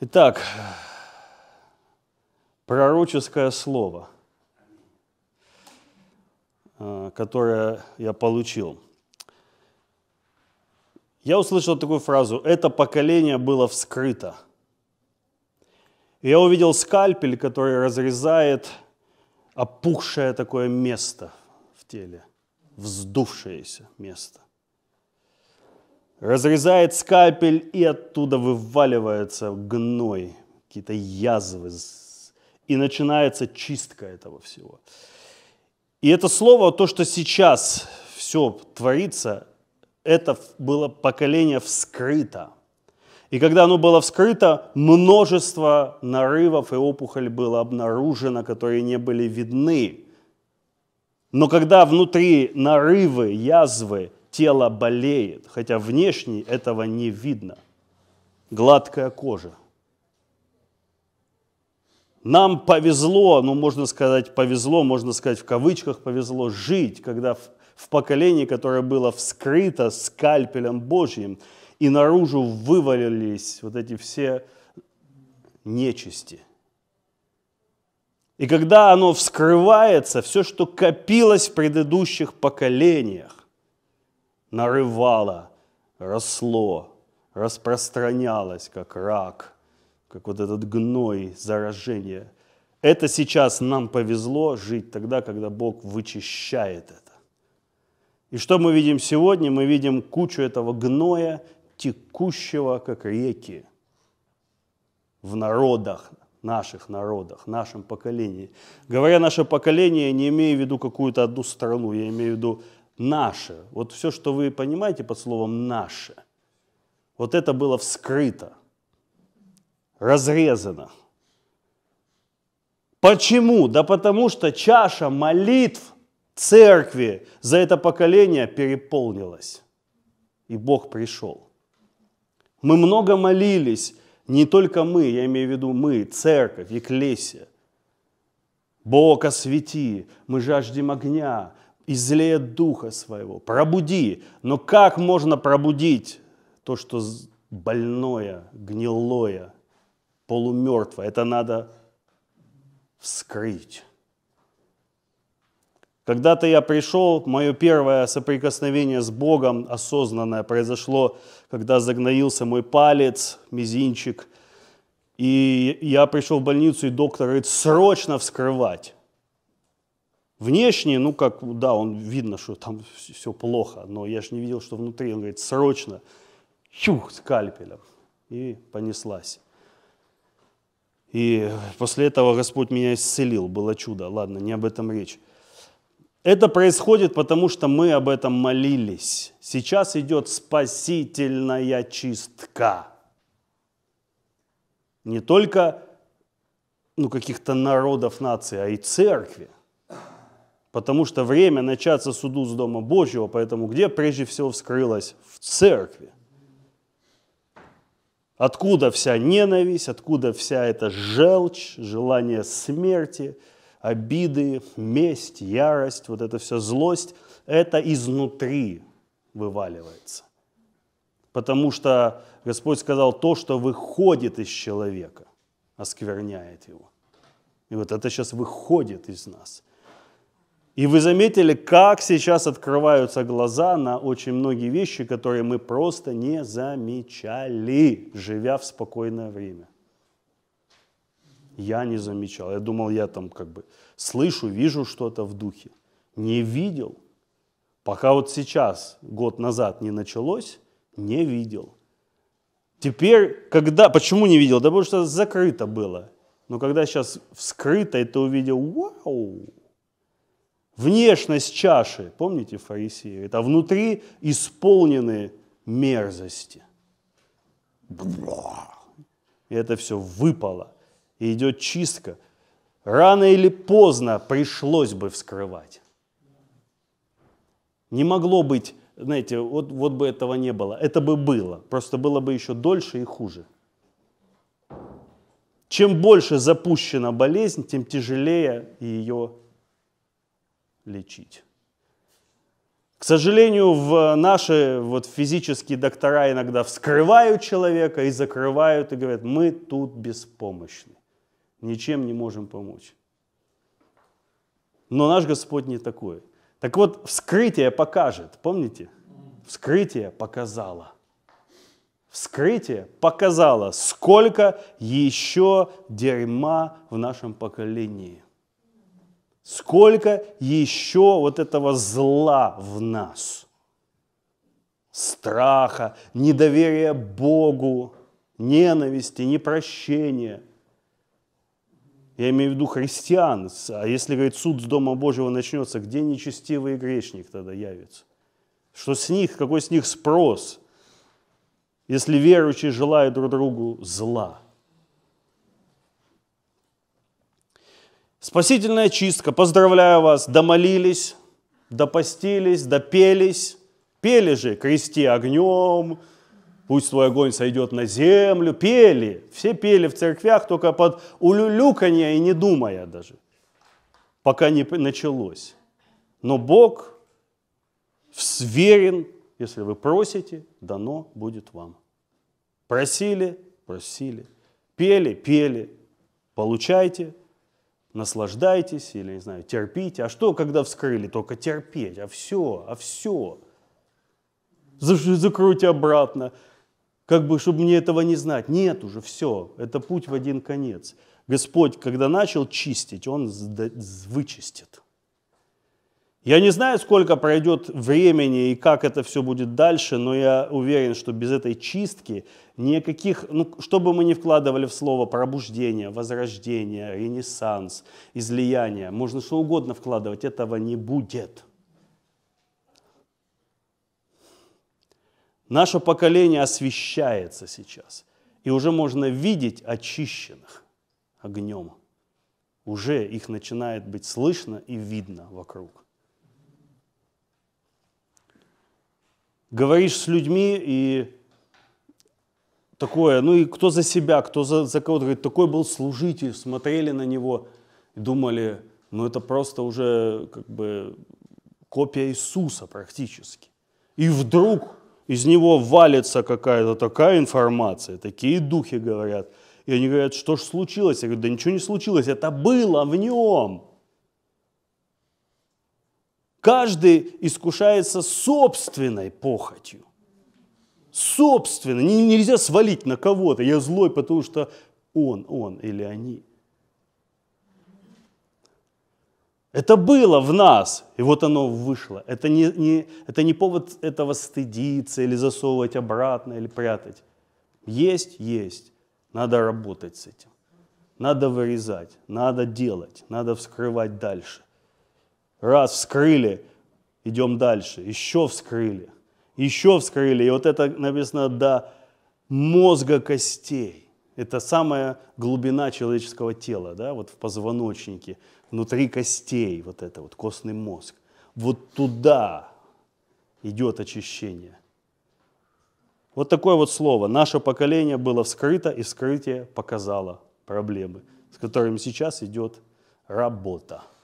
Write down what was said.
Итак, пророческое слово, э, которое я получил. Я услышал такую фразу «Это поколение было вскрыто» я увидел скальпель, который разрезает опухшее такое место в теле, вздувшееся место. Разрезает скальпель, и оттуда вываливается гной, какие-то язвы, и начинается чистка этого всего. И это слово, то, что сейчас все творится, это было поколение вскрыто – и когда оно было вскрыто, множество нарывов и опухоль было обнаружено, которые не были видны. Но когда внутри нарывы, язвы, тело болеет, хотя внешне этого не видно. Гладкая кожа. Нам повезло, ну можно сказать повезло, можно сказать в кавычках повезло жить, когда в, в поколении, которое было вскрыто скальпелем Божьим, и наружу вывалились вот эти все нечисти. И когда оно вскрывается, все, что копилось в предыдущих поколениях, нарывало, росло, распространялось, как рак, как вот этот гной, заражение. Это сейчас нам повезло жить тогда, когда Бог вычищает это. И что мы видим сегодня? Мы видим кучу этого гноя, текущего, как реки, в народах, наших народах, нашем поколении. Говоря наше поколение, не имею в виду какую-то одну страну, я имею в виду наше. Вот все, что вы понимаете под словом «наше», вот это было вскрыто, разрезано. Почему? Да потому что чаша молитв церкви за это поколение переполнилась. И Бог пришел. Мы много молились, не только мы, я имею в виду мы, церковь, екклесия. Бог освети, мы жаждем огня, излея духа своего, пробуди. Но как можно пробудить то, что больное, гнилое, полумертвое? Это надо вскрыть. Когда-то я пришел, мое первое соприкосновение с Богом осознанное произошло, когда загноился мой палец, мизинчик. И я пришел в больницу, и доктор говорит, срочно вскрывать. Внешне, ну как, да, он видно, что там все плохо, но я же не видел, что внутри. Он говорит, срочно, чух, скальпелем. И понеслась. И после этого Господь меня исцелил, было чудо. Ладно, не об этом речь. Это происходит, потому что мы об этом молились. Сейчас идет спасительная чистка. Не только ну, каких-то народов наций, а и церкви. Потому что время начаться суду с Дома Божьего, поэтому где прежде всего вскрылось? В церкви. Откуда вся ненависть, откуда вся эта желчь, желание смерти – обиды, месть, ярость, вот это все злость, это изнутри вываливается. Потому что Господь сказал, то, что выходит из человека, оскверняет его. И вот это сейчас выходит из нас. И вы заметили, как сейчас открываются глаза на очень многие вещи, которые мы просто не замечали, живя в спокойное время я не замечал. Я думал, я там как бы слышу, вижу что-то в духе. Не видел. Пока вот сейчас, год назад не началось, не видел. Теперь, когда... Почему не видел? Да потому что закрыто было. Но когда сейчас вскрыто, это увидел, вау! Внешность чаши, помните фарисеи, это внутри исполнены мерзости. И это все выпало и идет чистка, рано или поздно пришлось бы вскрывать. Не могло быть, знаете, вот, вот бы этого не было. Это бы было, просто было бы еще дольше и хуже. Чем больше запущена болезнь, тем тяжелее ее лечить. К сожалению, в наши вот физические доктора иногда вскрывают человека и закрывают и говорят, мы тут беспомощны ничем не можем помочь. Но наш Господь не такой. Так вот, вскрытие покажет, помните? Вскрытие показало. Вскрытие показало, сколько еще дерьма в нашем поколении. Сколько еще вот этого зла в нас. Страха, недоверия Богу, ненависти, непрощения – я имею в виду христиан. А если, говорит, суд с Дома Божьего начнется, где нечестивый грешник тогда явится? Что с них, какой с них спрос, если верующие желают друг другу зла? Спасительная чистка. Поздравляю вас. Домолились, допостились, допелись. Пели же крести огнем, Пусть твой огонь сойдет на землю. Пели. Все пели в церквях, только под улюлюканье и не думая даже. Пока не началось. Но Бог верен, если вы просите, дано будет вам. Просили, просили. Пели, пели. Получайте, наслаждайтесь или, не знаю, терпите. А что, когда вскрыли? Только терпеть. А все, а все. Закройте обратно как бы, чтобы мне этого не знать. Нет уже, все, это путь в один конец. Господь, когда начал чистить, Он вычистит. Я не знаю, сколько пройдет времени и как это все будет дальше, но я уверен, что без этой чистки никаких, ну, что бы мы ни вкладывали в слово пробуждение, возрождение, ренессанс, излияние, можно что угодно вкладывать, этого не будет. Наше поколение освещается сейчас. И уже можно видеть очищенных огнем. Уже их начинает быть слышно и видно вокруг. Говоришь с людьми и такое, ну и кто за себя, кто за, за кого-то, говорит, такой был служитель, смотрели на него и думали, ну это просто уже как бы копия Иисуса практически. И вдруг из него валится какая-то такая информация, такие духи говорят. И они говорят, что ж случилось? Я говорю, да ничего не случилось, это было в нем. Каждый искушается собственной похотью. Собственно, нельзя свалить на кого-то. Я злой, потому что он, он или они. Это было в нас, и вот оно вышло. Это не, не, это не повод этого стыдиться или засовывать обратно, или прятать. Есть, есть. Надо работать с этим. Надо вырезать, надо делать, надо вскрывать дальше. Раз вскрыли, идем дальше. Еще вскрыли, еще вскрыли. И вот это написано до мозга костей. Это самая глубина человеческого тела, да, вот в позвоночнике – внутри костей, вот это вот, костный мозг. Вот туда идет очищение. Вот такое вот слово. Наше поколение было вскрыто, и вскрытие показало проблемы, с которыми сейчас идет работа.